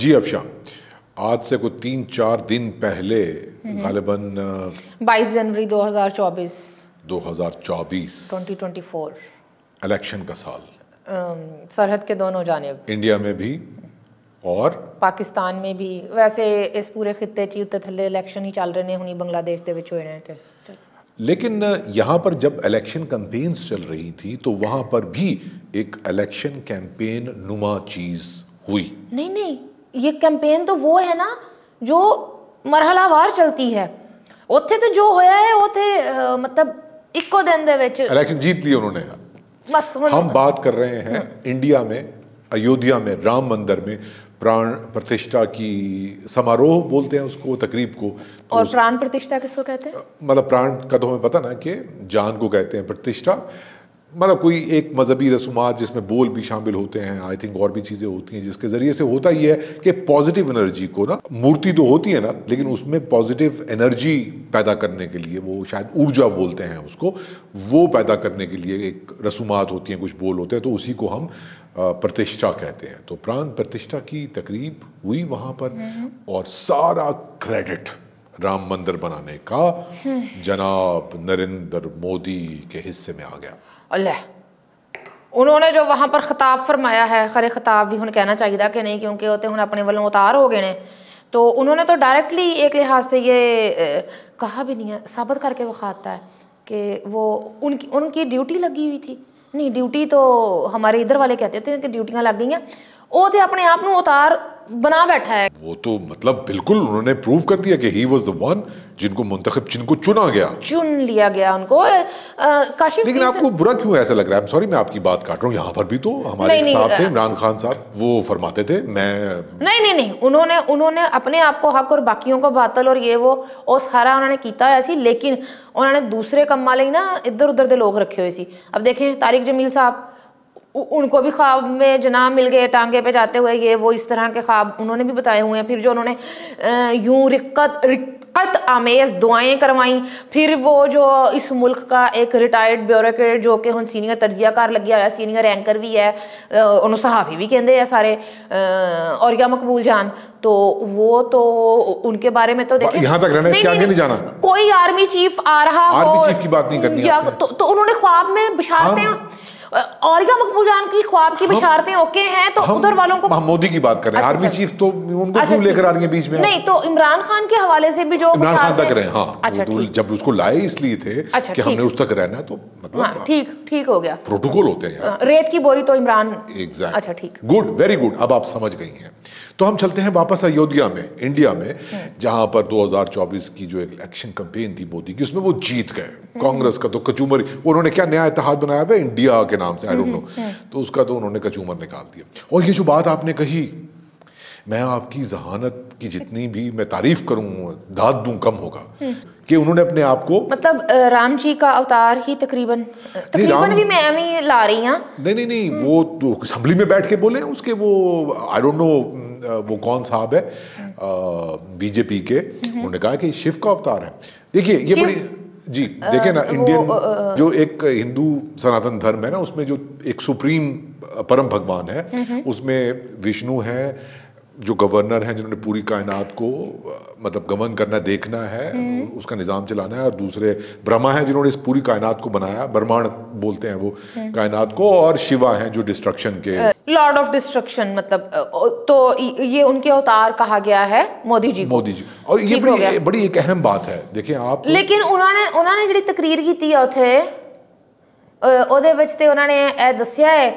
जी अफशा आज से कुछ तीन चार दिन पहले हम्म। गालिबन 22 जनवरी 2024 2024 2024 इलेक्शन का साल सरहद के दोनों जानब इंडिया में भी और पाकिस्तान में भी वैसे इस पूरे खिते थले इलेक्शन ही चल रहे हैं बांग्लादेश दे रहे थे लेकिन यहाँ पर जब इलेक्शन कैंपेन्स चल रही थी तो वहाँ पर भी एक इलेक्शन कैंपेन नुमा चीज़ हुई नहीं नहीं ये कैंपेन तो वो है ना जो ਮਰਹਲਾਵਾਰ ਚਲਦੀ ਹੈ ਉੱਥੇ ਤੇ ਜੋ ਹੋਇਆ ਹੈ ਉਹ ਤੇ ਮਤਲਬ ਇੱਕੋ ਦਿਨ ਦੇ ਵਿੱਚ ਇਲੈਕਸ਼ਨ जीत लिए उन्होंने बस हम बात कर रहे हैं हम्म। इंडिया में अयोध्या में राम मंदिर में प्राण प्रतिष्ठा की समारोह बोलते हैं उसको तकरीब को तो और प्राण प्रतिष्ठा किसको कहते हैं मतलब प्राण का तो हमें पता ना कि जान को कहते हैं प्रतिष्ठा मतलब कोई एक मजहबी रसूमा जिसमें बोल भी शामिल होते हैं आई थिंक और भी चीज़ें होती हैं जिसके ज़रिए से होता ही है कि पॉजिटिव एनर्जी को ना मूर्ति तो होती है ना लेकिन उसमें पॉजिटिव एनर्जी पैदा करने के लिए वो शायद ऊर्जा बोलते हैं उसको वो पैदा करने के लिए एक रसूमात होती हैं कुछ बोल होते हैं तो उसी को हम प्रतिष्ठा कहते हैं तो प्राण प्रतिष्ठा की तकरीब हुई वहाँ पर हम्म। और सारा क्रेडिट राम मंदिर बनाने का हम्म। जनाब नरेंद्र मोदी के हिस्से में आ गया अल्लाह उन्होंने जो वहां पर खिताब फरमाया है खरे खिताब भी उन्हें कहना चाहिए कि नहीं क्योंकि होते तो हूँ अपने वालों उतार हो गए हैं तो उन्होंने तो डायरेक्टली एक लिहाज से ये कहा भी नहीं है साबित करके विखाता है कि वो उनकी उनकी ड्यूटी लगी हुई थी नहीं ड्यूटी तो हमारे इधर वाले कहते थे कि ड्यूटियाँ लग गई हैं वो तो अपने आप में उतार बना बैठा है वो तो मतलब बिल्कुल उन्होंने प्रूव कर दिया कि ही वाज द वन जिनको मुंतखब जिनको चुना गया चुन लिया गया उनको काशिफ लेकिन आपको बुरा क्यों ऐसा लग रहा है सॉरी मैं आपकी बात काट रहा हूँ यहाँ पर भी तो हमारे साथ थे इमरान खान साहब वो फरमाते थे मैं नहीं नहीं नहीं उन्होंने उन्होंने अपने आप को हक और बाकियों को बातल और ये वो और सारा उन्होंने किया ऐसी लेकिन उन्होंने दूसरे कम वाले ना इधर उधर के लोग रखे हुए सी अब देखें तारिक जमील साहब उनको भी ख्वाब में जनाब मिल गए टांगे पे जाते हुए ये वो इस तरह के ख्वाब उन्होंने भी बताए हुए हैं फिर जो उन्होंने यूं रिक्कत रिक्कत आमेज़ दुआएं करवाई फिर वो जो इस मुल्क का एक रिटायर्ड ब्यूरोक्रेट जो कि हम सीनियर तजियाकार लगे होया सीनियर एंकर भी है उन्होंने सहाफ़ी भी कहते हैं सारे और क्या मकबूल जान तो वो तो उनके बारे में तो देखिए यहाँ तक रहना नहीं, आगे नहीं जाना कोई आर्मी चीफ आ रहा आर्मी हो चीफ की बात नहीं करनी या तो, तो उन्होंने ख्वाब में बिछाते बिशारते हाँ। और जान की ख्वाब की बिशारतें ओके हैं तो उधर वालों को मोदी की बात करें आर्मी अच्छा, चीफ तो उनको अच्छा, क्यों लेकर आ रही है बीच में नहीं तो इमरान खान के हवाले से भी जो इमरान खान तक रहे हाँ अच्छा, तो जब उसको लाए इसलिए थे कि हमने उस तक रहना तो मतलब हाँ, ठीक ठीक हो गया प्रोटोकॉल होते हैं रेत की बोरी तो इमरान अच्छा ठीक गुड वेरी गुड अब आप समझ गई हैं तो हम चलते हैं वापस अयोध्या में इंडिया में जहां पर 2024 की जो इलेक्शन कंपेन थी मोदी की उसमें वो जीत गए कांग्रेस का तो कचूमर उन्होंने क्या नया इतिहाद बनाया भाई इंडिया के नाम से आई डोंट नो तो उसका तो उन्होंने कचूमर निकाल दिया और ये जो बात आपने कही मैं आपकी जहानत की जितनी भी मैं तारीफ करूं दाद दूं कम होगा हम्म। कि उन्होंने अपने आप को मतलब राम जी का अवतार ही तकरीबन तकरीबन भी मैं एम ला रही हूं नहीं नहीं नहीं वो तो असेंबली में बैठ के बोले उसके वो आई डोंट नो वो कौन साहब है बीजेपी के उन्होंने कहा कि शिव का अवतार है देखिए ये बड़ी जी देखे ना इंडियन जो एक हिंदू सनातन धर्म है ना उसमें जो एक सुप्रीम परम भगवान है उसमें विष्णु है जो गवर्नर हैं जिन्होंने पूरी कायनात को मतलब गमन करना देखना है हम्म। उसका निज़ाम चलाना है और दूसरे ब्रह्मा हैं जिन्होंने इस पूरी कायनात को बनाया ब्रह्मांड बोलते हैं वो हम्म। कायनात को और शिवा हैं जो डिस्ट्रक्शन के लॉर्ड ऑफ डिस्ट्रक्शन मतलब तो ये उनके अवतार कहा गया है मोदी जी मोदी जी और ये बड़ी, बड़ी एक अहम बात है देखिए आप लेकिन उन्होंने उन्होंने जी तकरीर की उसे उन्होंने यह दसिया है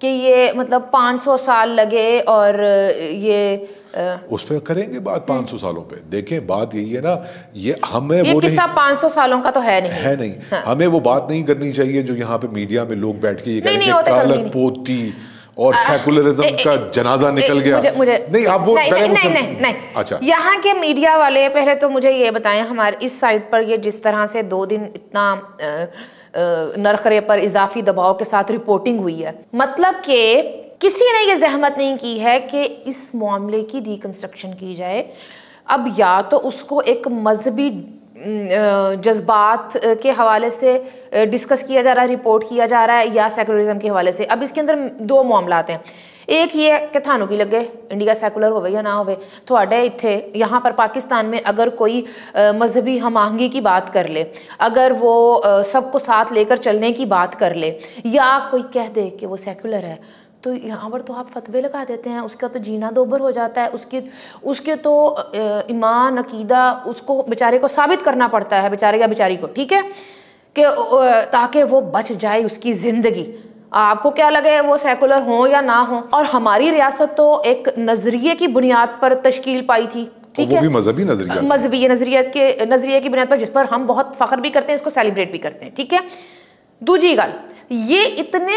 कि ये मतलब 500 साल लगे और ये उस पर करेंगे बात 500 हम्म। सालों पे देखें बात यही है ना ये हमें ये वो किस्सा 500 सालों का तो है नहीं है नहीं हाँ। हमें वो बात नहीं करनी चाहिए जो यहाँ पे मीडिया में लोग बैठ के ये नहीं, नहीं, तो नहीं, पोती और सेकुलरिज्म का जनाजा निकल गया मुझे, मुझे नहीं आप वो नहीं नहीं, नहीं, नहीं, नहीं नहीं अच्छा यहाँ के मीडिया वाले पहले तो मुझे ये बताएं हमारे इस साइड पर ये जिस तरह से दो दिन इतना नरखरे पर इजाफी दबाव के साथ रिपोर्टिंग हुई है मतलब के किसी ने ये जहमत नहीं की है कि इस मामले की रिकन्स्ट्रक्शन की जाए अब या तो उसको एक मजहबी जज्बात के हवाले से डिस्कस किया जा रहा है रिपोर्ट किया जा रहा है या सेकुलरिज्म के हवाले से अब इसके अंदर दो मामला हैं एक ये कि थानू की लगे इंडिया सैकुलर हो या ना होवे थोड़े इतने यहाँ पर पाकिस्तान में अगर कोई मजहबी हम आहंगी की बात कर ले अगर वो सबको साथ लेकर चलने की बात कर ले या कोई कह दे कि वो सेकुलर है तो यहाँ पर तो आप फतवे लगा देते हैं उसका तो जीना दोबर हो जाता है उसके उसके तो ईमान अकीदा उसको बेचारे को साबित करना पड़ता है बेचारे या बेचारी को ठीक है कि ताकि वो बच जाए उसकी ज़िंदगी आपको क्या लगे वो सेकुलर हो या ना हो और हमारी रियासत तो एक नज़रिए की बुनियाद पर तश्कील पाई थी ठीक है मजहबी नजरिया मजहबी नजरिया के नजरिए की बुनियाद पर जिस पर हम बहुत फख्र भी करते हैं इसको सेलिब्रेट भी करते हैं ठीक है दूजी गल ये इतने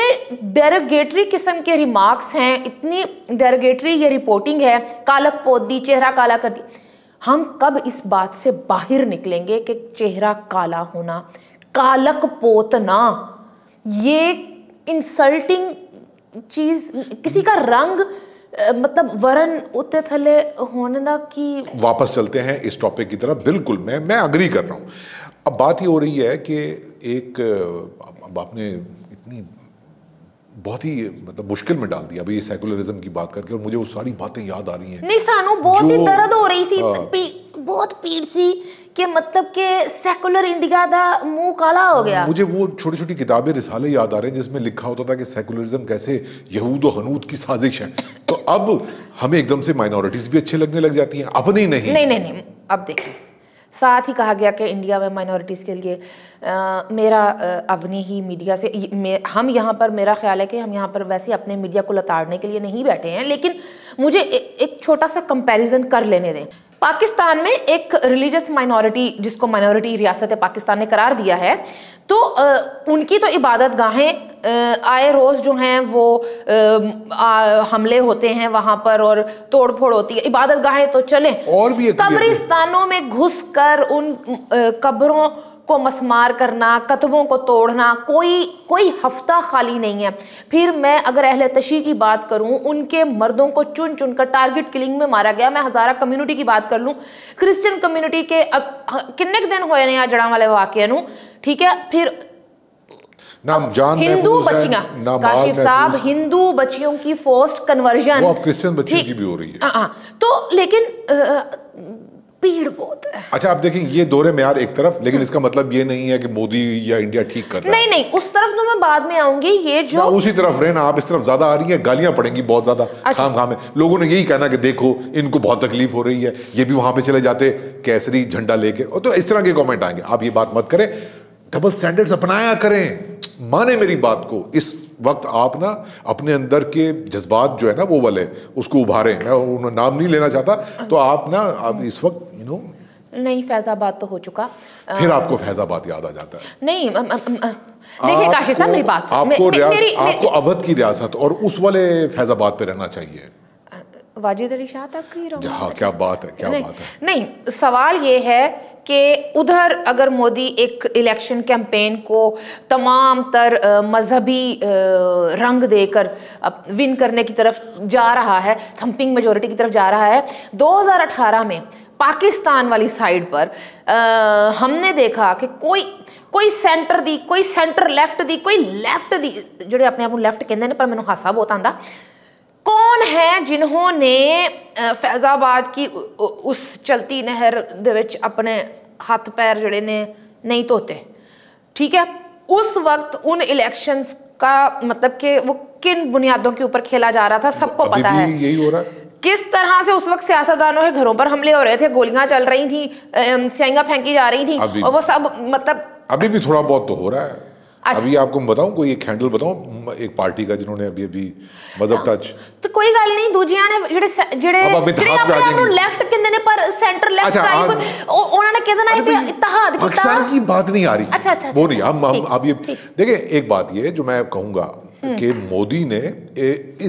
डेरोगेटरी किस्म के रिमार्क्स हैं इतनी डेरोगेटरी ये रिपोर्टिंग है कालक पोत दी चेहरा काला कर दी हम कब इस बात से बाहर निकलेंगे कि चेहरा काला होना कालक पोतना ये इंसल्टिंग चीज किसी का रंग मतलब वरन उत्ते थले होने दा कि वापस चलते हैं इस टॉपिक की तरफ बिल्कुल मैं मैं अग्री कर रहा हूँ अब बात ही हो रही है कि एक अब आपने इतनी बहुत ही मतलब मुश्किल में डाल दिया अभी सेकुलरिज्म की बात करके और मुझे वो सारी बातें याद आ रही हैं नहीं सानो बहुत ही दर्द हो रही सी हाँ। पी, बहुत पीड़ सी कि मतलब के सेकुलर इंडिया का मुंह काला हो गया मुझे वो छोटी छोटी किताबें रिसाले याद आ रहे हैं जिसमें लिखा होता था कि सेकुलरिज्म कैसे यहूद और हनूद की साजिश है तो अब हमें एकदम से माइनॉरिटीज भी अच्छे लगने लग जाती हैं अपनी नहीं नहीं, नहीं अब देखिए साथ ही कहा गया कि इंडिया में माइनॉरिटीज़ के लिए आ, मेरा अपनी ही मीडिया से हम यहाँ पर मेरा ख्याल है कि हम यहाँ पर वैसे अपने मीडिया को लताड़ने के लिए नहीं बैठे हैं लेकिन मुझे ए, एक छोटा सा कंपैरिजन कर लेने दें पाकिस्तान में एक रिलीजियस माइनॉरिटी जिसको माइनॉरिटी रियासत पाकिस्तान ने करार दिया है तो आ, उनकी तो इबादत गाहें आए रोज़ जो हैं वो हमले होते हैं वहाँ पर और तोड़ फोड़ होती है इबादत गाहें तो चलें और भी कब्रिस्तानों में घुस कर उन कब्रों को मसमार करना कतबों को तोड़ना कोई कोई हफ्ता खाली नहीं है फिर मैं अगर अहल तशी की बात करूं उनके मर्दों को चुन चुन कर टारगेट किलिंग में मारा गया मैं हज़ारा कम्युनिटी की बात कर लूं क्रिश्चियन कम्युनिटी के अब किन्ने दिन नहीं ने जड़ा वाले वाक्य ठीक है फिर ना जान हिंदू बच्चियां काशिफ साहब हिंदू बच्चियों की कन्वर्जन क्रिश्चियन बच्चियों की भी हो रही है आ, हाँ, आ, हाँ। तो लेकिन भीड़ बहुत है अच्छा आप देखें ये एक तरफ लेकिन इसका मतलब ये नहीं है कि मोदी या इंडिया ठीक कर रहा नहीं नहीं उस तरफ तो मैं बाद में आऊंगी ये जो उसी तरफ रहना आप इस तरफ ज्यादा आ रही है गालियां पड़ेंगी बहुत ज्यादा अच्छा। खाम खाम है लोगों ने यही कहना कि देखो इनको बहुत तकलीफ हो रही है ये भी वहां पे चले जाते कैसरी झंडा लेके और तो इस तरह के कॉमेंट आएंगे आप ये बात मत करें डबल स्टैंडर्ड्स अपनाया करें माने मेरी बात को इस वक्त आप ना अपने अंदर के जज्बात जो है ना वो वाले उसको उभारे मैं उन्होंने नाम नहीं लेना चाहता तो आप ना अब इस वक्त यू you नो know, नहीं फैजाबाद तो हो चुका फिर आपको फैजाबाद याद आ जाता है नहीं देखिए काशिफ साहब मेरी बात आपको मे, मेरी, आपको अवध की रियासत और उस वाले फैजाबाद पे रहना चाहिए वाजिद अली शाह तक ही रहूँगा हाँ क्या बात है क्या बात है नहीं सवाल ये है कि उधर अगर मोदी एक इलेक्शन कैंपेन को तमाम तर मजहबी रंग देकर विन करने की तरफ जा रहा है थम्पिंग मेजोरिटी की तरफ जा रहा है 2018 में पाकिस्तान वाली साइड पर आ, हमने देखा कि कोई कोई सेंटर दी कोई सेंटर लेफ्ट दी कोई लेफ्ट दी जो अपने आप लेफ्ट कहें पर मैं ਪਰ बहुत ਹਾਸਾ कौन है जिन्होंने फैजाबाद की उस चलती नहर अपने हाथ पैर जड़े ने नहीं तोते ठीक है उस वक्त उन इलेक्शंस का मतलब के वो किन बुनियादों के ऊपर खेला जा रहा था सबको पता है यही हो रहा है किस तरह से उस वक्त सियासतदानों के घरों पर हमले हो रहे थे गोलियां चल रही थी सियाइया फेंकी जा रही थी और वो सब मतलब अभी भी थोड़ा बहुत तो हो रहा है अच्छा। अभी आपको बताऊं कोई एक हैंडल बताऊं एक पार्टी का जिन्होंने अभी अभी मजहब टच तो कोई गल नहीं ਦੂਜਿਆਂ ने जेडे जेडे ਜਿਹੜੇ ਆਪਣੇ ਨੂੰ ਲੈਫਟ ਕਹਿੰਦੇ ਨੇ ਪਰ ਸੈਂਟਰ ओना ने ਉਹ अच्छा, हाँ। ना इत्तेहाद की ਨਾ ਇਹ ਇਤਿਹਾਦ ਕੀਤਾ पाकिस्तान की बात नहीं आ रही अच्छा अच्छा वो अच्छा, नहीं अच्छा। हम हम अभी देखिए एक बात ये जो मैं कहूंगा हम्म। कि मोदी ने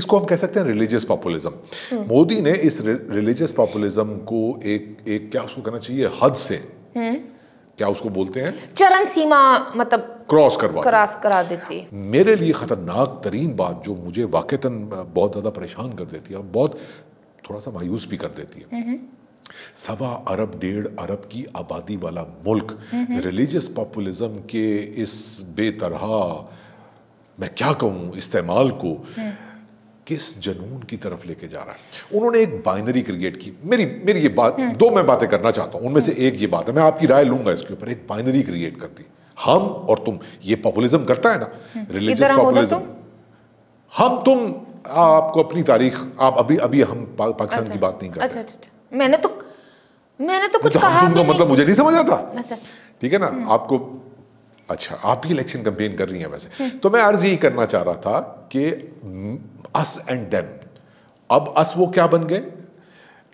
इसको हम कह सकते हैं रिलीजियस पॉपुलिज्म हम्म। मोदी ने इस रिलीजियस पॉपुलिज्म को एक एक क्या उसको कहना चाहिए हद से हम्म। क्या उसको बोलते हैं चरण सीमा मतलब क्रॉस करवा क्रॉस करा देती मेरे लिए ख़तरनाक तरीन बात जो मुझे वाक़ता बहुत ज़्यादा परेशान कर देती है और बहुत थोड़ा सा मायूस भी कर देती है सवा अरब डेढ़ अरब की आबादी वाला मुल्क रिलीजियस पॉपुलिज्म के इस बेतरहा मैं क्या कहूँ इस्तेमाल को हम्म। किस जनून की तरफ लेके जा रहा है उन्होंने एक बाइनरी क्रिएट की मेरी मेरी ये बात हम्म। दो मैं बातें करना चाहता हूं उनमें से एक ये बात है मैं आपकी राय लूंगा इसके ऊपर एक बाइनरी क्रिएट कर दी हम और तुम ये पॉपुलिज्म करता है ना रिलीजियस पॉपुलिज्म हम्म। हम तुम आपको अपनी तारीख आप अभी अभी हम पा, पाकिस्तान अच्छा, की बात नहीं कर अच्छा, अच्छा, अच्छा, मैंने तो मैंने तो कुछ कहा कहा तो मतलब मुझे नहीं समझ आता अच्छा। ठीक है ना हम्म। आपको अच्छा आप ही इलेक्शन कैंपेन कर रही हैं वैसे तो मैं अर्ज यही करना चाह रहा था कि अस एंड देम अब अस वो क्या बन गए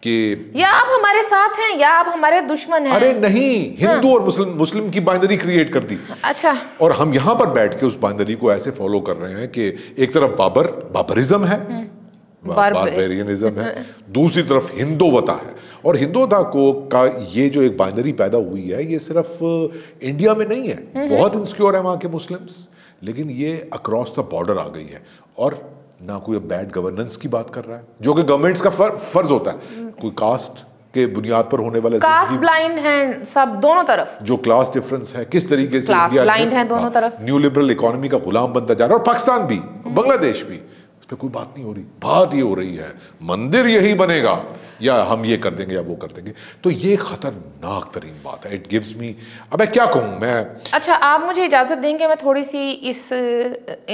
कि या आप हमारे साथ हैं या आप हमारे दुश्मन हैं अरे नहीं हिंदू हाँ। और मुस्लिम मुस्लिम की बाइंडरी क्रिएट कर दी अच्छा और हम यहां पर बैठ के उस बाइंडरी को ऐसे फॉलो कर रहे हैं कि एक तरफ बाबर बाबरिज्म है हम्म। बारबेरियनिज्म है दूसरी तरफ हिंदुवता है और हिंदोवता को का ये जो एक बाइनरी पैदा हुई है ये सिर्फ इंडिया में नहीं है हम्म। बहुत इंस्क्योर है वहां के मुस्लिम्स लेकिन ये अक्रॉस द बॉर्डर आ गई है और ना कोई बैड गवर्नेंस की बात कर रहा है जो कि गवर्नमेंट्स का फर, फर्ज होता है कोई कास्ट के बुनियाद पर होने वाले कास्ट ब्लाइंड हैं सब दोनों तरफ जो क्लास डिफरेंस है किस तरीके से क्लास ब्लाइंड हैं दोनों हाँ, तरफ न्यू लिबरल इकोनॉमी का गुलाम बनता जा रहा है और पाकिस्तान भी हम्म। बांग्लादेश भी इस पर कोई बात नहीं हो रही बात ये हो रही है मंदिर यही बनेगा या हम ये कर देंगे या वो कर देंगे तो ये खतरनाक तरीन बात है इट गिव्स मी अब मैं क्या कहूँ मैं अच्छा आप मुझे इजाज़त देंगे मैं थोड़ी सी इस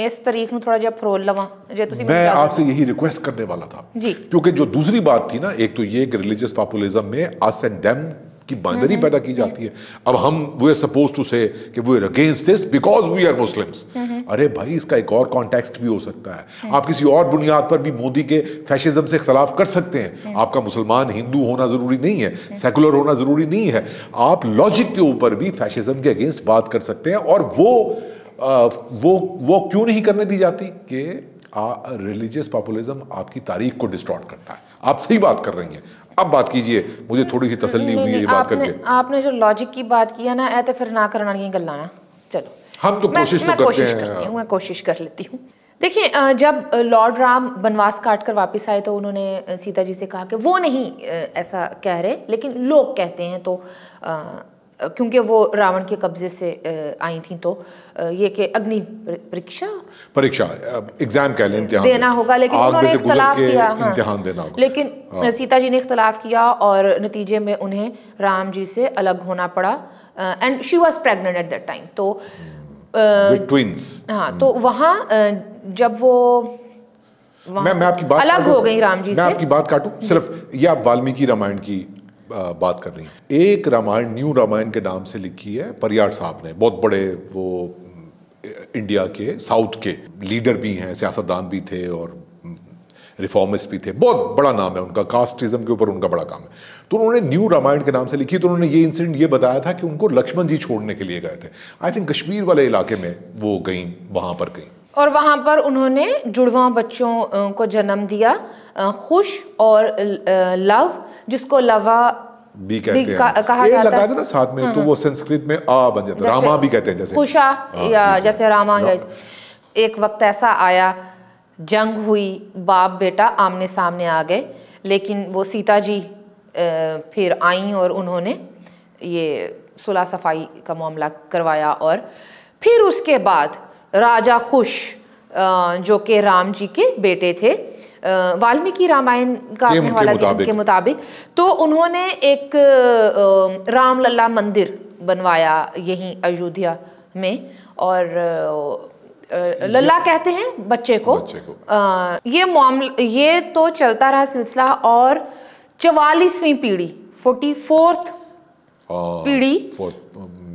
इस तरीक में थोड़ा जहा फरोल लवा जो मैं आपसे यही रिक्वेस्ट करने वाला था जी क्योंकि जो दूसरी बात थी ना एक तो ये रिलीजियस पॉपुलिज्म में अस एंड डेम हम्म, हम्म, की बाइनरी पैदा की जाती है अब हम we are suppose to say कि we are against this because we are Muslims अरे भाई इसका एक और कॉन्टेक्स्ट भी हो सकता है हम्म। आप किसी और बुनियाद पर भी मोदी के फैशिज्म से इख्तलाफ कर सकते हैं आपका मुसलमान हिंदू होना जरूरी नहीं है सेकुलर होना जरूरी नहीं है आप लॉजिक के ऊपर भी फैशिज्म के अगेंस्ट बात कर सकते हैं और वो वो वो क्यों नहीं करने दी जाती कि रिलीजियस पॉपुलिज्म आपकी तारीख को डिस्टॉर्ट करता है आप सही बात कर रही हैं अब बात कीजिए मुझे थोड़ी सी तसल्ली हुई है ये बात करके आपने जो लॉजिक की बात की है ना ऐ तो फिर ना करना नहीं गल्ला ना चलो हम तो कोशिश तो करते हैं करती हूँ मैं कोशिश कर लेती हूँ देखिए जब लॉर्ड राम बनवास काट कर वापस आए तो उन्होंने सीता जी से कहा कि वो नहीं ऐसा कह रहे लेकिन लोग कहते हैं तो क्योंकि वो रावण के कब्जे से आई थी तो ये कि अग्नि परीक्षा परीक्षा एग्जाम कह लें देना होगा लेकिन उन्होंने इख्तलाफ किया हाँ। देना होगा लेकिन हाँ। सीता जी ने इख्तलाफ किया और नतीजे में उन्हें राम जी से अलग होना पड़ा and she was pregnant at that time तो ट्विंस हाँ हम्म। तो वहाँ जब वो मैं मैं आपकी बात अलग हो गई राम जी मैं से? आपकी बात काटू सिर्फ ये आप वाल्मीकि रामायण की बात कर रही हैं एक रामायण न्यू रामायण के नाम से लिखी है परियार साहब ने बहुत बड़े वो इंडिया के साउथ के लीडर भी हैं सियासतदान भी थे और रिफॉर्मिस्ट भी थे बहुत बड़ा नाम है उनका कास्टिज्म के ऊपर उनका बड़ा काम है तो उन्होंने न्यू रामायण के नाम से लिखी तो उन्होंने ये इंसिडेंट ये बताया था कि उनको लक्ष्मण जी छोड़ने के लिए गए थे आई थिंक कश्मीर वाले इलाके में वो गई वहाँ पर गई और वहाँ पर उन्होंने जुड़वा बच्चों को जन्म दिया खुश और लव जिसको लवा भी कहते भी हैं कहा ये जाता है ना साथ में हाँ, तो हाँ। वो संस्कृत में आ बन जाता रामा भी कहते हैं जैसे कुशा हाँ, या जैसे रामा या एक वक्त ऐसा आया जंग हुई बाप बेटा आमने सामने आ गए लेकिन वो सीता जी फिर आई और उन्होंने ये सुलह सफाई का मामला करवाया और फिर उसके बाद राजा खुश जो कि राम जी के बेटे थे वाल्मीकि रामायण का आपने के, दिया के मुताबिक तो उन्होंने एक रामलला मंदिर बनवाया यहीं अयोध्या में और लल्ला कहते हैं बच्चे को, बच्चे को। आ, ये मामला ये तो चलता रहा सिलसिला और चवालीसवीं पीढ़ी फोर्टी फोर्थ हाँ, पीढ़ी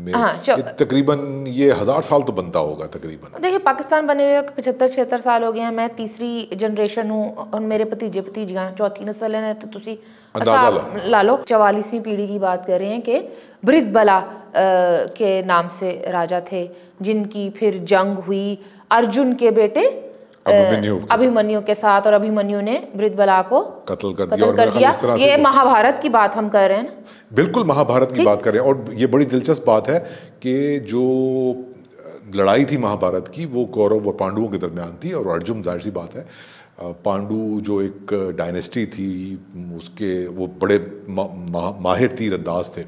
में हाँ, तकरीबन ये हज़ार साल तो बनता होगा तकरीबन देखिए पाकिस्तान बने हुए पचहत्तर छिहत्तर साल हो गए हैं मैं तीसरी जनरेशन हूँ और मेरे भतीजे भतीजियाँ चौथी नस्ल है तो तुसी ला लो चवालीसवीं पीढ़ी की बात कर रहे हैं कि ब्रिद बला के नाम से राजा थे जिनकी फिर जंग हुई अर्जुन के बेटे अभिमन्यु के साथ और अभिमन्यु ने वृद्धबला को कत्ल कर दिया, कर दिया। ये महाभारत की बात हम कर रहे हैं बिल्कुल महाभारत की बात कर रहे हैं और ये बड़ी दिलचस्प बात है कि जो लड़ाई थी महाभारत की वो कौरव व पांडुओं के दरमियान थी और अर्जुन जाहिर सी बात है पांडु जो एक डायनेस्टी थी उसके वो बड़े मा, मा, माहिर तीरंदाज थे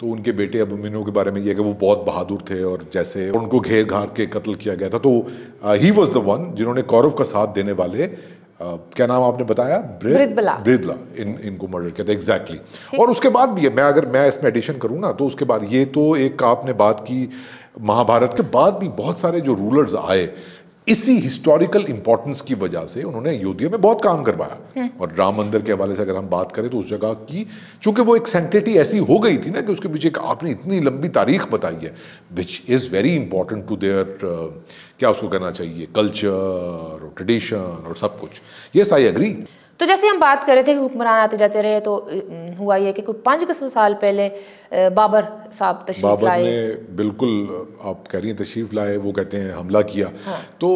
तो उनके बेटे अब मीनू के बारे में यह कि वो बहुत बहादुर थे और जैसे उनको घेर घार के कत्ल किया गया था तो ही वॉज द वन जिन्होंने कौरव का साथ देने वाले Uh, क्या नाम आपने बताया ब्रिदला ब्रिदबला इन इनको मर्डर किया था एग्जैक्टली और उसके बाद भी है मैं अगर मैं इसमें एडिशन करूँ ना तो उसके बाद ये तो एक आपने बात की महाभारत के बाद भी बहुत सारे जो रूलर्स आए इसी हिस्टोरिकल इंपॉर्टेंस की वजह से उन्होंने अयोध्या में बहुत काम करवाया हाँ। और राम मंदिर के हवाले से अगर हम बात करें तो उस जगह की चूंकि वो एक सेंटिटी ऐसी हो गई थी ना कि उसके पीछे आपने इतनी लंबी तारीख बताई है which is very important to there क्या उसको कहना चाहिए कल्चर और ट्रेडिशन और सब कुछ ये आई एग्री तो जैसे हम बात कर रहे थे कि हुक्मरान आते जाते रहे तो हुआ ये कि कोई पाँच सौ साल पहले बाबर साहब तशरीफ बाबर लाए ने बिल्कुल आप कह रही हैं तशरीफ लाए वो कहते हैं हमला किया हाँ। तो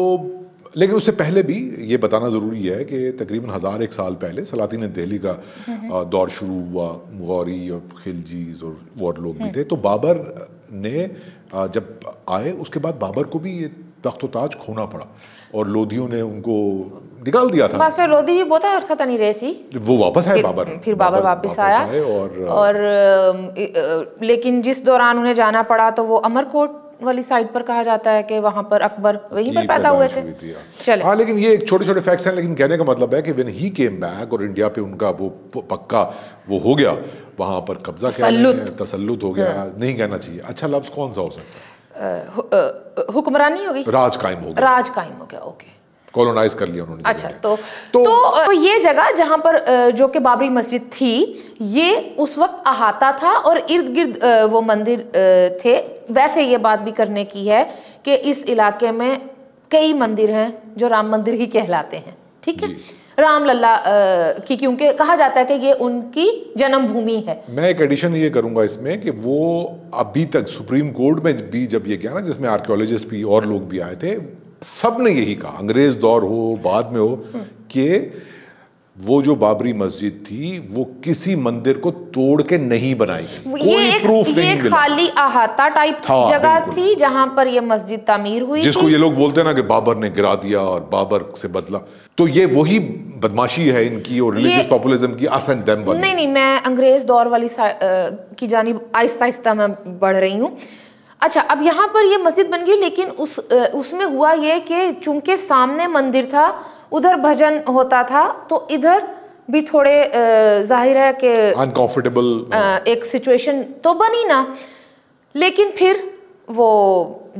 लेकिन उससे पहले भी ये बताना ज़रूरी है कि तकरीबन हज़ार एक साल पहले सलातिन दिल्ली का दौर शुरू हुआ गौरी और खिलजी और लोग भी हम्म। थे तो बाबर ने जब आए उसके बाद बाबर को भी ये तख्त ताज खोना पड़ा और लोधियों ने उनको निकाल दिया था बस फिर लोधी भी बोता है अरसा तनी रेसी वो वापस आए बाबर फिर बाबर, वापस आया और और लेकिन जिस दौरान उन्हें जाना पड़ा तो वो अमरकोट वाली साइड पर कहा जाता है कि वहां पर अकबर वहीं पर पैदा हुए थे हाँ। चले हाँ लेकिन ये एक छोटे छोटे फैक्ट्स हैं लेकिन कहने का मतलब है कि व्हेन ही केम बैक और इंडिया पे उनका वो पक्का वो हो गया वहां पर कब्जा तसल्लुत तसल्लुत हो गया हाँ। नहीं कहना चाहिए अच्छा लफ्ज कौन सा हो सकता है हुक्मरानी होगी राज कायम हो गया राज कायम हो गया ओके कॉलोनाइज कर लिया उन्होंने अच्छा तो, तो तो, तो ये जगह जहाँ पर जो कि बाबरी मस्जिद थी ये उस वक्त अहाता था और इर्द गिर्द वो मंदिर थे वैसे ये बात भी करने की है कि इस इलाके में कई मंदिर हैं जो राम मंदिर ही कहलाते हैं ठीक है राम लल्ला की क्योंकि कहा जाता है कि ये उनकी जन्मभूमि है मैं एक एडिशन ये करूंगा इसमें कि वो अभी तक सुप्रीम कोर्ट में भी जब ये गया ना जिसमें आर्कियोलॉजिस्ट भी और लोग भी आए थे सब ने यही कहा अंग्रेज दौर हो बाद में हो कि वो जो बाबरी मस्जिद थी वो किसी मंदिर को तोड़ के नहीं बनाई गई कोई एक, प्रूफ ये नहीं खाली अहाता टाइप हाँ, था, जगह थी जहां पर ये मस्जिद तामीर हुई जिसको ये लोग बोलते हैं ना कि बाबर ने गिरा दिया और बाबर से बदला तो ये वही बदमाशी है इनकी और रिलीजियस पॉपुलिज्म की आसन डैम नहीं नहीं मैं अंग्रेज दौर वाली आ, की जानी आहिस्ता आहिस्ता मैं बढ़ रही हूँ अच्छा अब यहाँ पर ये मस्जिद बन गई लेकिन उस उसमें हुआ ये कि चूंकि सामने मंदिर था उधर भजन होता था तो इधर भी थोड़े जाहिर है कि अनकंफर्टेबल हाँ। एक सिचुएशन तो बनी ना लेकिन फिर वो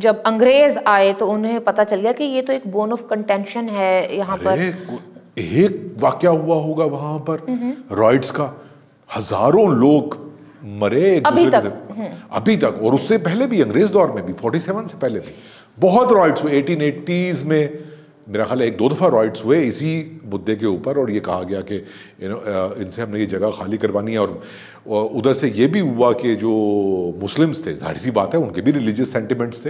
जब अंग्रेज आए तो उन्हें पता चल गया कि ये तो एक बोन ऑफ कंटेंशन है यहाँ पर एक वाक्य हुआ होगा वहां पर हम्म। रॉइड्स का हजारों लोग मरे अभी तक हम्म। अभी तक और उससे पहले भी अंग्रेज दौर में भी 47 से पहले भी बहुत रॉयट्स हुए एटीन एटीज में मेरा ख्याल एक दो दफ़ा रॉयट्स हुए इसी मुद्दे के ऊपर और ये कहा गया कि इनसे हमने ये जगह खाली करवानी है और उधर से ये भी हुआ कि जो मुस्लिम्स थे जाहिर सी बात है उनके भी रिलीजियस सेंटिमेंट्स थे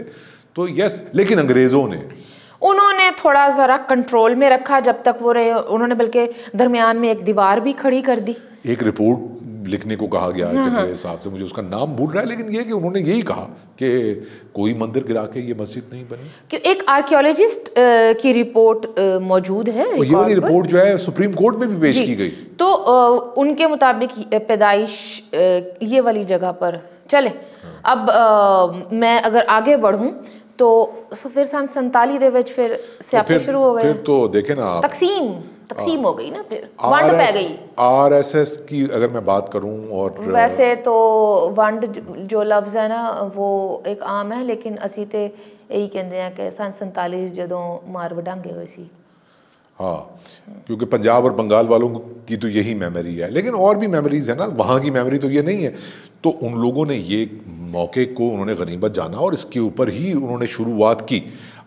तो यस लेकिन अंग्रेज़ों ने उन्होंने थोड़ा ज़रा कंट्रोल में रखा जब तक वो रहे उन्होंने बल्कि दरमियान में एक दीवार भी खड़ी कर दी एक रिपोर्ट लिखने को कहा गया है हाँ, मेरे हाँ। हिसाब से मुझे उसका नाम भूल रहा है लेकिन ये कि उन्होंने यही कहा कि कोई मंदिर गिरा के ये मस्जिद नहीं बनी कि एक आर्कियोलॉजिस्ट की रिपोर्ट मौजूद है ये वाली रिपोर्ट जो है सुप्रीम कोर्ट में भी पेश की गई तो उनके मुताबिक पैदाइश ये वाली जगह पर चले हाँ। अब आ, मैं अगर आगे बढ़ूँ तो फिर सन संताली फिर से तो शुरू हो गए तो देखे ना तकसीम तकसीम हो गई ना फिर वंड पै गई आर एस एस की अगर मैं बात करूं और वैसे तो वंड जो लफ्ज़ है ना वो एक आम है लेकिन असी तो यही कहते हैं कि सन 47 जो मार ਵਡਾਂਗੇ हुए सी हाँ क्योंकि पंजाब और बंगाल वालों की तो यही मेमोरी है लेकिन और भी मेमोरीज है ना वहाँ की मेमोरी तो ये नहीं है तो उन लोगों ने ये मौके को उन्होंने गनीमत जाना और इसके ऊपर ही उन्होंने शुरुआत की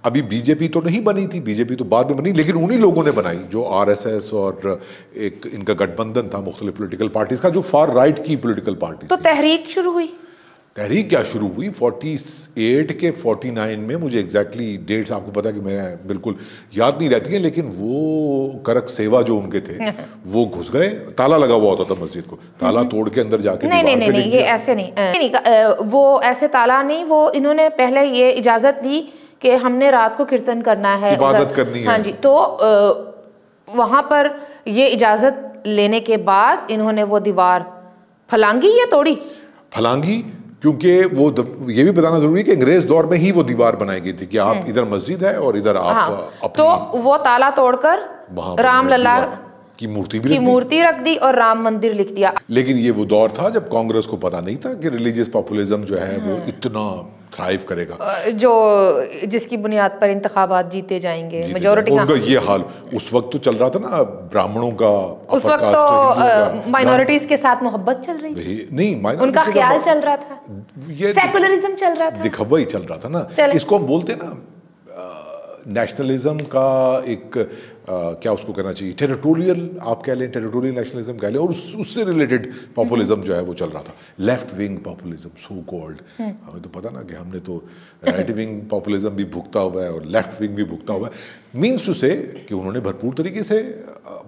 अभी बीजेपी तो नहीं बनी थी बीजेपी तो बाद में बनी लेकिन उन्हीं लोगों ने बनाई जो आरएसएस और एक इनका गठबंधन था मुख्तलिफ पोलिटिकल पार्टीज का जो फार राइट की पोलिटिकल पार्टी तो तहरीक शुरू हुई तहरीक क्या शुरू हुई 48 के 49 में मुझे एग्जैक्टली exactly डेट्स आपको पता कि मैं बिल्कुल याद नहीं रहती है लेकिन वो करक सेवा जो उनके थे वो घुस गए ताला लगा हुआ होता था मस्जिद को ताला हम्म। तोड़ के अंदर जाके नहीं नहीं नहीं, ये ऐसे नहीं, नहीं वो ऐसे ताला नहीं वो इन्होंने पहले ये इजाज़त ली कि हमने रात को कीर्तन करना है इबादत करनी है हाँ जी तो वहां पर ये इजाज़त लेने के बाद इन्होंने वो दीवार फलांगी या तोड़ी फलांगी क्योंकि वो द, ये भी बताना जरूरी है कि अंग्रेज दौर में ही वो दीवार बनाई गई थी कि आप हम्म। इधर मस्जिद है और इधर आप हाँ, तो वो ताला तोड़कर राम लला की मूर्ति भी की मूर्ति रख दी और राम मंदिर लिख दिया लेकिन ये वो दौर था जब कांग्रेस को पता नहीं था कि रिलीजियस पॉपुलिज्म जो है वो हम्म। इतना थ्राइव करेगा जो जिसकी बुनियाद पर इंतबात जीते जाएंगे मेजोरिटी उनका ये हाल उस वक्त तो चल रहा था ना ब्राह्मणों का उस वक्त तो माइनॉरिटीज के साथ मोहब्बत चल रही थी नहीं उनका ख्याल चल रहा था ये सेकुलरिज्म चल रहा था दिखवा ही चल रहा था ना इसको हम बोलते ना नेशनलिज्म का एक क्या उसको कहना चाहिए टेरिटोरियल आप कह लें टेरिटोरियल नेशनलिज्म कह लें और उस, उससे रिलेटेड पॉपुलिज्म जो है वो चल रहा था left wing populism so called हमें तो पता ना कि हमने तो राइट विंग पॉपुलिज्म भी भुगता हुआ है और लेफ्ट विंग भी भुगता हुआ है मीन्स टू से कि उन्होंने भरपूर तरीके से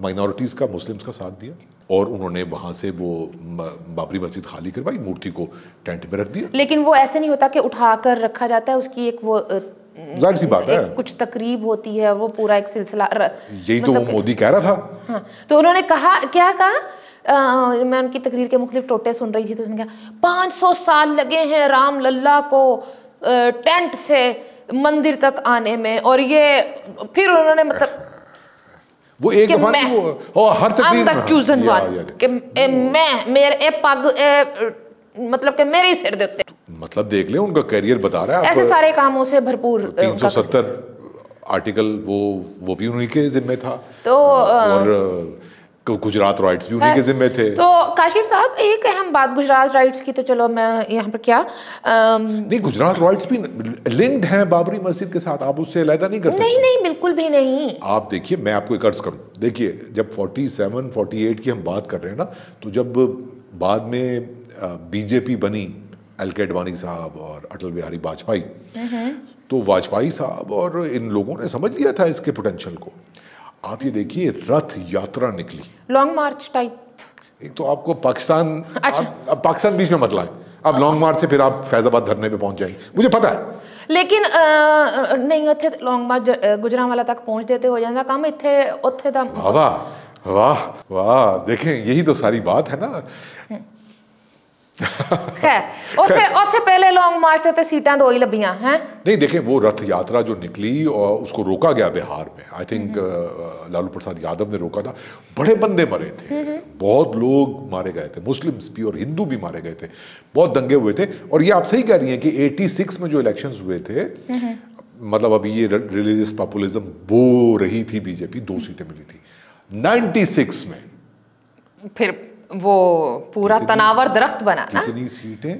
माइनॉरिटीज़ का मुस्लिम्स का साथ दिया और उन्होंने वहाँ से वो बाबरी मस्जिद खाली करवाई मूर्ति को टेंट में रख दिया लेकिन वो ऐसे नहीं होता कि उठाकर रखा जाता है उसकी एक वो जाहिर सी बात है कुछ तकरीब होती है वो पूरा एक सिलसिला यही मतलब तो वो मतलब मोदी कह रहा था हाँ तो उन्होंने कहा क्या कहा आ, मैं उनकी तकरीर के मुख्तलिफ टोटे सुन रही थी तो उसने कहा पाँच सौ साल लगे हैं राम लल्ला को टेंट से मंदिर तक आने में और ये फिर उन्होंने मतलब वो एक दफा नहीं वो ओ, हर तकरीर में चूजन वन मैं मेरे पग मतलब कि मेरे ही सिर देते मतलब देख लें उनका करियर बता रहा है ऐसे सारे कामों से भरपूर तीन सौ सत्तर आर्टिकल वो वो भी उन्हीं के जिम्मे था तो और गुजरात राइट्स भी उन्हीं के जिम्मे थे तो काशिफ साहब एक अहम बात गुजरात राइट्स की तो चलो मैं यहाँ पर क्या आम... नहीं गुजरात राइट्स भी लिंक्ड हैं बाबरी मस्जिद के साथ आप उससे अलहदा नहीं कर सकते नहीं नहीं बिल्कुल भी नहीं आप देखिए मैं आपको एक अर्ज करूँ देखिए जब फोर्टी 48 की हम बात कर रहे हैं ना तो जब बाद में बीजेपी बनी एल के अडवाणी साहब और अटल बिहारी वाजपेयी तो वाजपेयी साहब और इन लोगों ने समझ लिया था इसके पोटेंशियल को आप ये देखिए रथ यात्रा निकली लॉन्ग मार्च टाइप एक तो आपको पाकिस्तान अच्छा। आप, पाकिस्तान बीच में मत लाए अब लॉन्ग मार्च से फिर आप फैजाबाद धरने पे पहुंच जाएंगे मुझे पता है लेकिन आ, नहीं ਲੌਂਗ लॉन्ग मार्च गुजरा वाला तक पहुंच देते हो जाता काम इतने उत्थे वाह वाह वाह देखें यही तो सारी बात है ना हम्म। नहीं देखें वो रथ यात्रा जो निकली और उसको रोका गया बिहार में आई थिंक लालू प्रसाद यादव ने रोका था बड़े बंदे मरे थे बहुत लोग मारे गए थे मुस्लिम भी और हिंदू भी मारे गए थे बहुत दंगे हुए थे और ये आप सही कह रही हैं कि 86 में जो इलेक्शंस हुए थे मतलब अभी ये रिलीजियस पॉपुलिज्म बो रही थी बीजेपी दो हम्म। सीटें मिली थी 96 में फिर वो पूरा तनावर दरख्त बना ना हाँ? कितनी सीटें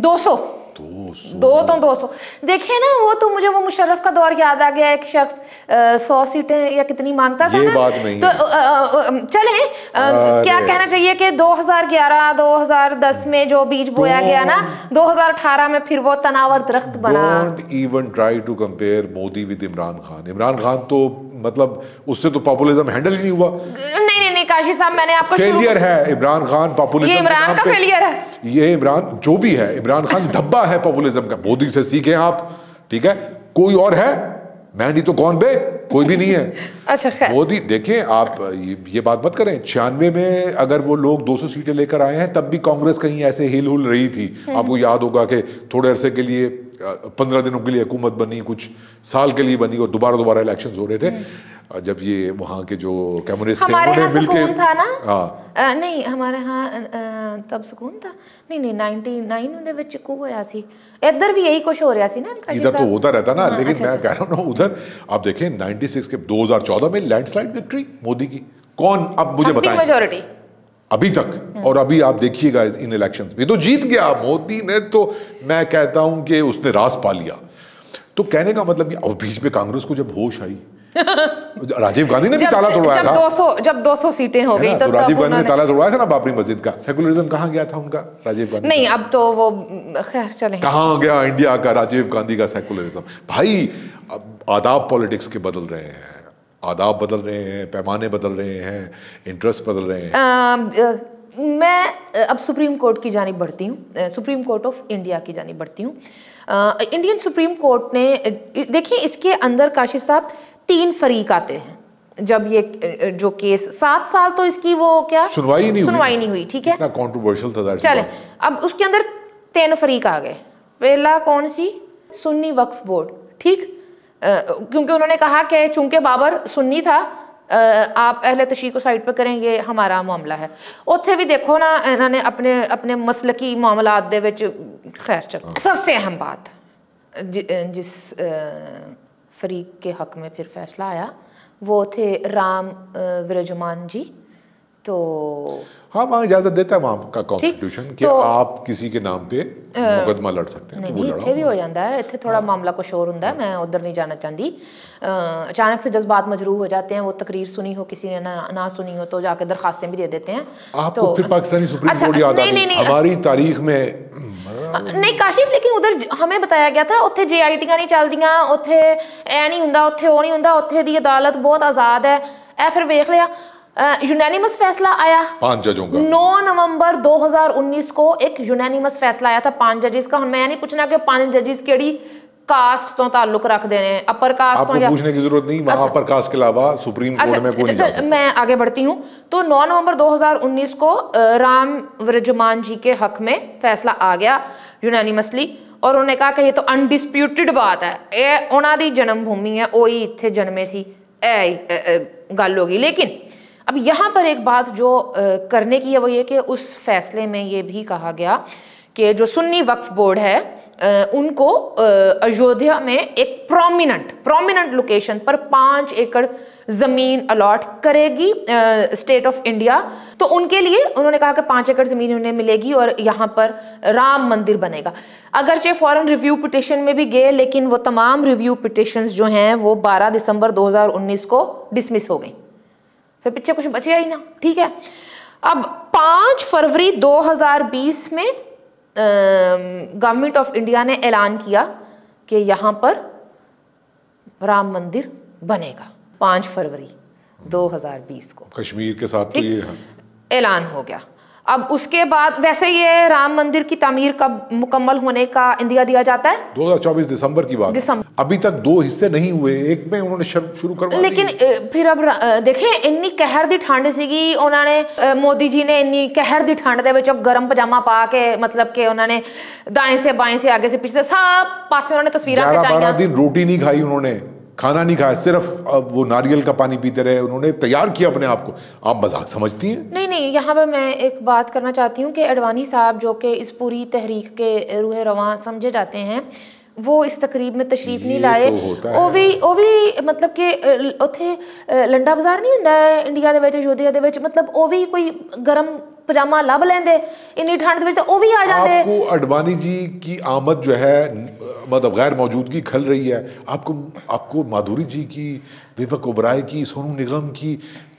दो सौ दो तो दो सौ देखिए ना वो तो मुझे वो मुशर्रफ का दौर याद आ गया एक शख्स सौ सीटें या कितनी मांगता था ना तो आ, आ, चले आ, क्या कहना चाहिए कि 2011 2010 में जो बीज बोया गया ना 2018 में फिर वो तनावर दरख्त बना even try to compare Modi with Imran Khan Imran Khan तो मतलब उससे तो पॉपुलिज्म हैंडल ही नहीं हुआ नहीं नहीं नहीं काशी साहब मैंने आपको फेलियर है इमरान खान पॉपुलिज्म ये इमरान का फेलियर है ये इमरान जो भी है इमरान खान धब्बा है पॉपुलिज्म का मोदी से सीखे आप ठीक है कोई और है मैं नहीं तो कौन बे कोई भी नहीं है अच्छा खैर मोदी देखिए आप ये बात मत करें छियानवे में अगर वो लोग 200 सीटें लेकर आए हैं तब भी कांग्रेस कहीं ऐसे हिल हुल रही थी हम्म। आपको याद होगा कि थोड़े अरसे के लिए पंद्रह दिनों के लिए हुकूमत बनी कुछ साल के लिए बनी और दोबारा दोबारा इलेक्शन हो रहे थे हम्म। जब ये वहाँ के जो कम्युनिस्ट हमारे यहाँ सुकून था ना हाँ नहीं हमारे यहाँ तब सुकून था नहीं नहीं नाइनटी नाइन ਵਿੱਚ ਕੋ ਹੋਇਆ ਸੀ ਇੱਧਰ इधर भी यही कुछ हो रहा सी ना इधर तो होता रहता ना हाँ, लेकिन अच्छा, मैं अच्छा। कह रहा हूँ उधर आप देखें नाइनटी सिक्स के दो हजार चौदह में लैंडस्लाइड विक्ट्री मोदी की कौन अब मुझे बताएं मेजोरिटी अभी तक हाँ। और अभी आप देखिएगा इन इलेक्शन में तो जीत गया मोदी ने तो मैं कहता हूं कि उसने रास पा लिया तो कहने का मतलब अब बीच में कांग्रेस को जब होश आई राजीव गांधी ने भी ताला तोड़वाया था 200 जब 200 सीटें हो गई तो, तो राजीव गांधी ने ताला तोड़वाया था ना बाबरी मस्जिद का सेकुलरिज्म कहाँ गया था उनका राजीव गांधी नहीं अब तो वो खैर चले कहाँ गया इंडिया का राजीव गांधी का सेकुलरिज्म भाई आदाब पॉलिटिक्स के बदल रहे हैं आदाब बदल रहे हैं पैमाने बदल रहे हैं इंटरेस्ट बदल रहे हैं मैं अब सुप्रीम कोर्ट की जानी बढ़ती हूँ सुप्रीम कोर्ट ऑफ इंडिया की जानी बढ़ती हूँ इंडियन सुप्रीम कोर्ट ने देखिए इसके अंदर काशिफ साहब तीन फरीक आते हैं जब ये जो केस सात साल तो इसकी वो क्या सुनवाई नहीं सुनवाई नहीं हुई ठीक है कॉन्ट्रोवर्शियल था चले अब उसके अंदर तीन फरीक आ गए पहला कौन सी सुन्नी वक्फ बोर्ड ठीक क्योंकि उन्होंने कहा कि चूंकि बाबर सुन्नी था आप अहले तशी को साइड पर करें ये हमारा मामला है उत्थे भी देखो ना इन्होंने अपने अपने मसलकी मामलात खैर चलो सबसे अहम बात जि, जिस फरीक के हक में फिर फैसला आया वो थे राम विरजमान जी तो हाँ वहाँ इजाजत देता है वहाँ का कॉन्स्टिट्यूशन कि तो, आप किसी के नाम पे मुकदमा लड़ सकते हैं तो नहीं इतने भी हो जाता है इतने थोड़ा हाँ। मामला कुछ और हूँ हाँ, मैं उधर नहीं जाना चाहती अचानक से जज्बात मजरूह हो जाते हैं वो तकरीर सुनी हो किसी ने ना, ना सुनी हो तो जाके दरखास्तें भी दे देते हैं आपको तो, फिर पाकिस्तानी सुप्रीम अच्छा, कोर्ट याद आ गई हमारी तारीख में नहीं ਨਹੀਂ ਕਾਸ਼ਿਫ ਲੇਕਿਨ ਉਧਰ ਹਮੇ ਬਤਾਇਆ ਗਿਆ ਥਾ ਉੱਥੇ ਜੀਆਈਟੀਆਂ ਨਹੀਂ ਚੱਲਦੀਆਂ ਉੱਥੇ ਐ ਨਹੀਂ ਹੁੰਦਾ ਉੱਥੇ ਉਹ ਨਹੀਂ नहीं हों उ अदालत बहुत आज़ाद है ए फिर वेख लिया यूनैनिमस फैसला आया पांच जजों का नौ नवंबर 2019 को एक यूनैनिमस फैसला आया था पांच जजिस का ਹੁਣ ਮੈਂ ਨਹੀਂ ਪੁੱਛਣਾ ਕਿ ਪੰਜ ਜजेस ਕਿਹੜੀ कास्ट तो ताल्लुक रखते हैं अपर कास्ट आपको तो पूछने की जरूरत नहीं वहां अपर कास्ट के अलावा सुप्रीम कोर्ट अच्छा, में कोई अच्छा, नहीं अच्छा, मैं आगे बढ़ती हूँ तो 9 नवंबर 2019 को राम व्रजमान जी के हक में फैसला आ गया यूनानिमसली और उन्होंने कहा कि ये तो अनडिस्प्यूटेड बात है ये उन्होंने जन्मभूमि है वही इतने जन्मे सी ए गल होगी लेकिन अब यहाँ पर एक बात जो करने की है वो ये कि उस फैसले में ये भी कहा गया कि जो सुन्नी वक्फ बोर्ड है उनको अयोध्या में एक प्रोमिनंट प्रोमिनंट लोकेशन पर पाँच एकड़ ज़मीन अलॉट करेगी स्टेट ऑफ इंडिया तो उनके लिए उन्होंने कहा कि पाँच एकड़ ज़मीन उन्हें मिलेगी और यहाँ पर राम मंदिर बनेगा अगरचे फॉरेन रिव्यू पिटिशन में भी गए लेकिन वो तमाम रिव्यू पिटिशन जो हैं वो 12 दिसंबर 2019 को डिसमिस हो गई फिर पीछे कुछ बचिया ही ना ठीक है अब पाँच फरवरी 2020 में गवर्नमेंट ऑफ इंडिया ने ऐलान किया कि यहाँ पर राम मंदिर बनेगा पाँच फरवरी 2020 को कश्मीर के साथ तो ऐलान हो गया अब उसके बाद वैसे ये राम मंदिर की तमीर कब मुकम्मल होने का इंदिया दिया जाता है 2024 दिसंबर की बात दिसंबर अभी तक दो हिस्से नहीं हुए एक में उन्होंने शुरू कर लेकिन फिर अब देखें इन्नी कहर दी ठंड ਸੀਗੀ ਉਹਨਾਂ ਨੇ ਮੋਦੀ ਜੀ ਨੇ ਇੰਨੀ ਕਹਿਰ ਦੀ ਠੰਡ ਦੇ ਵਿੱਚ ਗਰਮ ਪਜਾਮਾ ਪਾ ਕੇ ਮਤਲਬ ਕਿ से ਨੇ ਦਾਏਂ ਸੇ ਬਾਏਂ ਸੇ ਅੱਗੇ ਸੇ ਪਿੱਛੇ ਸਭ ਪਾਸੇ ਉਹਨਾਂ ਨੇ ਤਸਵੀਰਾਂ ਖਿਚਾਈਆਂ 12 खाना नहीं खाया सिर्फ वो नारियल का पानी पीते रहे उन्होंने तैयार किया अपने आप को आप मजाक समझती हैं नहीं नहीं यहाँ पर मैं एक बात करना चाहती हूँ कि अडवाणी साहब जो कि इस पूरी तहरीक के रूह रवान समझे जाते हैं वो इस तकरीब में तशरीफ नहीं लाए तो ਵੀ ਉਹ ਵੀ ਮਤਲਬ ਕਿ ਉੱਥੇ ਲੰਡਾ ਬਾਜ਼ਾਰ ਨਹੀਂ ਹੁੰਦਾ ਹੈ ਇੰਡੀਆ ਦੇ ਵਿੱਚ ਯੋਧਿਆ ਦੇ ਵਿੱਚ ਮਤਲਬ ਉਹ पजामा लभ लेंगे इन्नी ठंड भी आ जाते अडवाणी जी की आमद जो है मतलब गैर मौजूदगी खल रही है आपको आपको माधुरी जी की दीपक ओबराय की सोनू निगम की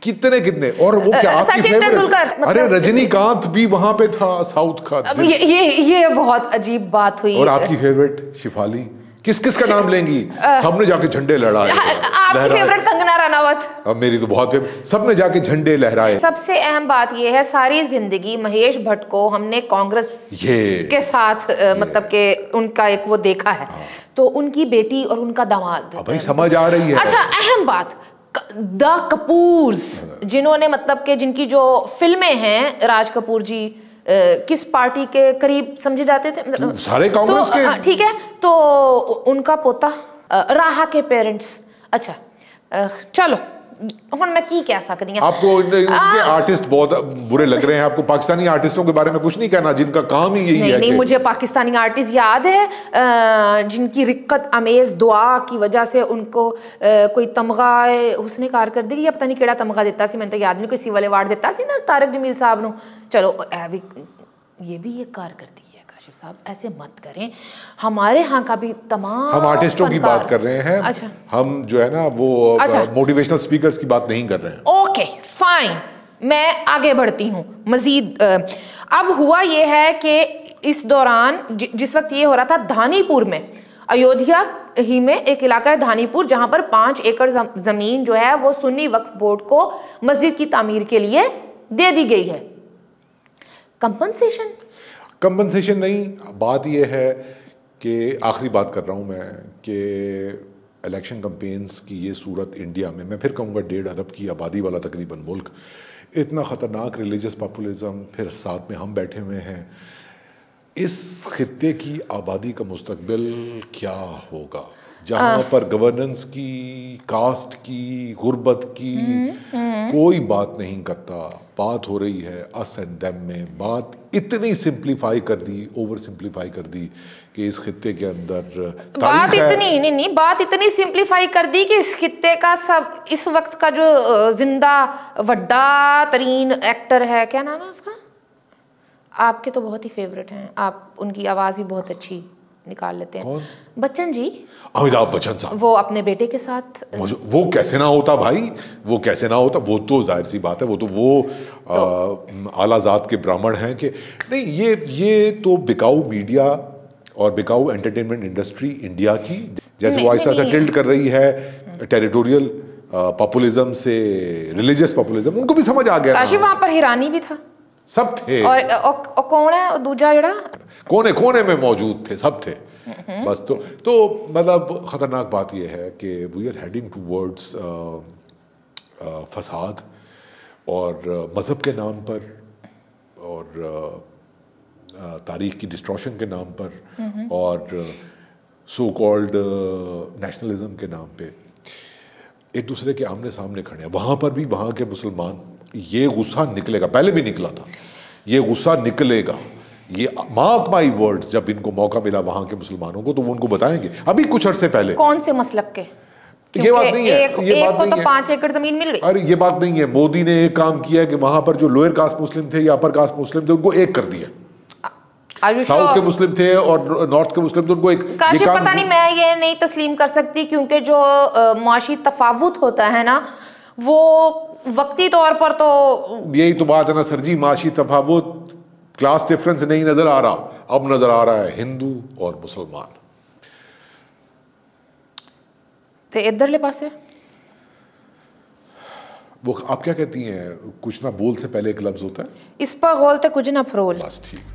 कितने कितने और वो क्या आप आपकी तेंदुलकर मतलब अरे रजनीकांत भी वहां पे था साउथ का ये ये ये बहुत अजीब बात हुई और आपकी फेवरेट शिफाली किस किस का नाम लेंगी सबने जाके झंडे लड़ाए आपकी फेवरेट कंगना रानावत अब मेरी तो बहुत सबने जाके झंडे लहराए सबसे अहम बात यह है सारी जिंदगी महेश भट्ट को हमने कांग्रेस के साथ ये, मतलब के उनका एक वो देखा है हाँ। तो उनकी बेटी और उनका दामाद भाई समझ आ रही है अच्छा अहम बात द कपूर्स हाँ। जिन्होंने मतलब के जिनकी जो फिल्में हैं राज कपूर जी किस पार्टी के करीब समझे जाते थे मतलब, तो सारे तो, कांग्रेस तो, के हाँ, ठीक है तो उनका पोता राहा के पेरेंट्स अच्छा चलो ਹੁਣ ਮੈਂ ਕੀ ਕਹਿ ਸਕਦੀ ਹਾਂ आपको इनके आर्टिस्ट बहुत बुरे लग रहे हैं आपको पाकिस्तानी आर्टिस्टों के बारे में कुछ नहीं कहना जिनका काम ही यही नहीं, है मुझे पाकिस्तानी आर्टिस्ट याद है आ, जिनकी रिक्कत अमेज दुआ की वजह से उनको कोई तमगा उसने कार कर दी या पता नहीं केड़ा तमगा देता सी मैंने तो याद नहीं कोई सिवल अवार्ड देता सी ना तारक जमील साहब ਨੂੰ चलो ये भी ਇਹ कार करती काशिफ साहब ऐसे मत करें हमारे यहाँ का भी तमाम हम आर्टिस्टों की बात कर रहे हैं अच्छा हम जो है ना वो मोटिवेशनल अच्छा। स्पीकर्स की बात नहीं कर रहे हैं ओके फाइन मैं आगे बढ़ती हूँ मजीद अब हुआ ये है कि इस दौरान जिस वक्त ये हो रहा था धानीपुर में अयोध्या ही में एक इलाका है धानीपुर जहाँ पर पाँच एकड़ ज़मीन जो है वो सुन्नी वक्फ बोर्ड को मस्जिद की तामीर के लिए दे दी गई है कंपनसेशन कंपनसेशन नहीं बात यह है कि आखिरी बात कर रहा हूँ मैं कि इलेक्शन कम्पेन्स की ये सूरत इंडिया में मैं फिर कहूँगा डेढ़ अरब की आबादी वाला तकरीबन मुल्क इतना ख़तरनाक रिलीजस पॉपुलिज्म फिर साथ में हम बैठे हुए हैं इस खत्े की आबादी का मुस्तबिल क्या होगा जहाँ पर गवर्नेंस की कास्ट की गुर्बत की हम्म, हम्म। कोई बात नहीं करता बात हो रही है अस एंड देम में बात इतनी सिंप्लीफाई कर दी ओवर सिंप्लीफाई कर दी कि इस खत्ते के अंदर बात इतनी नहीं नहीं बात इतनी सिंप्लीफाई कर दी कि इस खत्ते का सब इस वक्त का जो जिंदा वड्डा तरीन एक्टर है क्या नाम है उसका आपके तो बहुत ही फेवरेट हैं आप उनकी आवाज़ भी बहुत अच्छी निकाल लेते हैं बच्चन जी अमिताभ बच्चन साहब वो अपने बेटे के साथ वो कैसे ना होता भाई वो कैसे ना होता वो तो जाहिर सी बात है वो तो वो तो, आला जात के ब्राह्मण हैं कि नहीं ये ये तो बिकाऊ मीडिया और बिकाऊ एंटरटेनमेंट इंडस्ट्री इंडिया की जैसे वो ऐसा ऐसा टिल्ट कर रही है टेरिटोरियल पॉपुलिज्म से रिलीजियस पॉपुलिज्म उनको भी समझ आ गया काशी वहां पर हिरानी भी था सब थे और और, और कौन है दूजा जरा कोने कोने में मौजूद थे सब थे बस तो तो मतलब ख़तरनाक बात यह है कि we are heading towards फसाद और uh, मज़हब के नाम पर और uh, uh, तारीख की डिस्ट्रॉशन के नाम पर और सो कॉल्ड नेशनलिज्म के नाम पे एक दूसरे के आमने सामने खड़े हैं वहाँ पर भी वहाँ के मुसलमान ये गुस्सा निकलेगा पहले भी निकला था ये गुस्सा निकलेगा ये मार्क माई वर्ड्स जब इनको मौका मिला वहां के मुसलमानों को तो वो उनको बताएंगे अभी कुछ अरसे पहले कौन से मसलक के तो ये बात नहीं है एक, ये एक बात को तो नहीं तो पांच एकड़ जमीन मिल गई अरे ये बात नहीं है मोदी ने एक काम किया कि वहां पर जो लोअर कास्ट मुस्लिम थे या अपर कास्ट मुस्लिम थे उनको एक कर दिया साउथ के मुस्लिम थे और नॉर्थ के मुस्लिम थे उनको एक काशिफ पता नहीं मैं ये नहीं तस्लीम कर सकती क्योंकि जो मुआशी तफावत होता है ना वो वक्ती तौर पर तो यही तो बात है ना सर जी माशी तफावत क्लास डिफरेंस नहीं नज़र आ रहा अब नज़र आ रहा है हिंदू और मुसलमान तो इधरले पास है वो आप क्या कहती हैं कुछ ना बोल से पहले एक लफ्ज़ होता है इस पर गोल तो कुछ ना फरोल बस ठीक